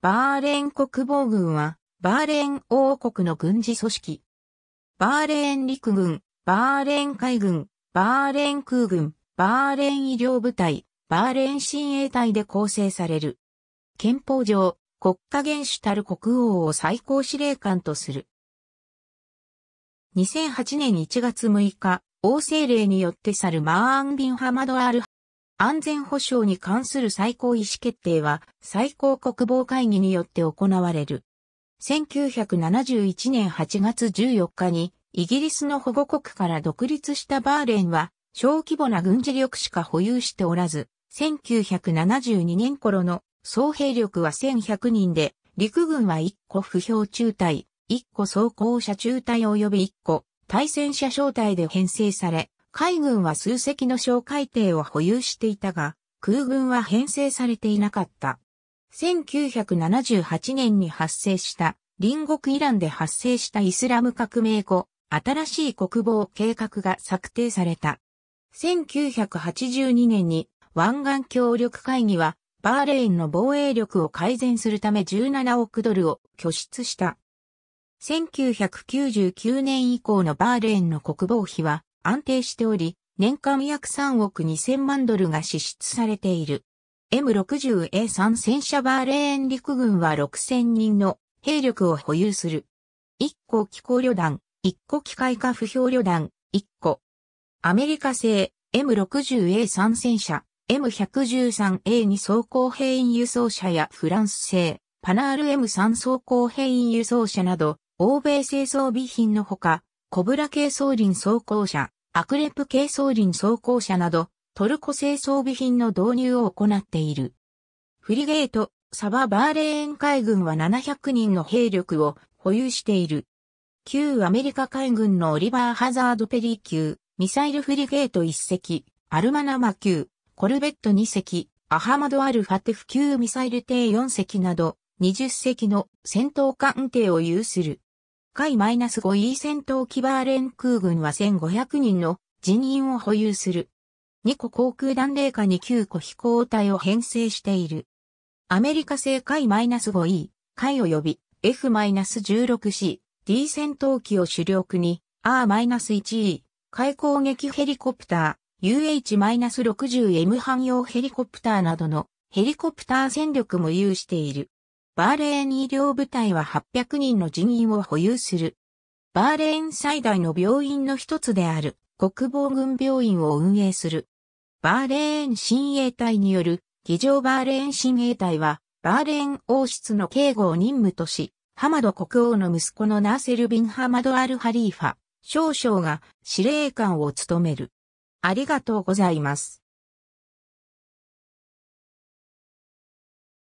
バーレーン国防軍は、バーレーン王国の軍事組織。バーレーン陸軍、バーレーン海軍、バーレーン空軍、バーレーン医療部隊、バーレーン親衛隊で構成される。憲法上、国家元首たる国王を最高司令官とする。2008年1月6日、王政令によって去るマーンビンハマド・アル安全保障に関する最高意思決定は最高国防会議によって行われる。1971年8月14日にイギリスの保護国から独立したバーレンは小規模な軍事力しか保有しておらず、1972年頃の総兵力は1100人で、陸軍は1個不評中隊、1個装甲車中隊及び1個対戦車小隊で編成され、海軍は数隻の小海艇を保有していたが、空軍は編成されていなかった。1978年に発生した隣国イランで発生したイスラム革命後、新しい国防計画が策定された。1982年に湾岸協力会議はバーレーンの防衛力を改善するため17億ドルを拠出した。1999年以降のバーレーンの国防費は安定しており、年間約3億2000万ドルが支出されている。M60A3 戦車バーレーン陸軍は6000人の兵力を保有する。1個機構旅団、1個機械化不評旅団、1個。アメリカ製 M60A3 戦車、M113A に装甲兵員輸送車やフランス製パナール M3 装甲兵員輸送車など、欧米製装備品のほか、コブラ系装輪装甲車、アクレプ系装輪装甲車など、トルコ製装備品の導入を行っている。フリゲート、サバ・バーレーン海軍は700人の兵力を保有している。旧アメリカ海軍のオリバー・ハザード・ペリー級、ミサイルフリゲート1隻、アルマナマ級、コルベット2隻、アハマド・アル・ファテフ級ミサイル艇4隻など、20隻の戦闘艦艇を有する。回 -5E 戦闘機バーレン空軍は1500人の人員を保有する。2個航空団霊下に9個飛行隊を編成している。アメリカ製ス -5E、海及び F-16C、D 戦闘機を主力に R-1E、海攻撃ヘリコプター、UH-60M 汎用ヘリコプターなどのヘリコプター戦力も有している。バーレーン医療部隊は800人の人員を保有する。バーレーン最大の病院の一つである国防軍病院を運営する。バーレーン親衛隊による議場バーレーン親衛隊はバーレーン王室の警護を任務とし、ハマド国王の息子のナーセルビン・ハマド・アル・ハリーファ、少将が司令官を務める。ありがとうございます。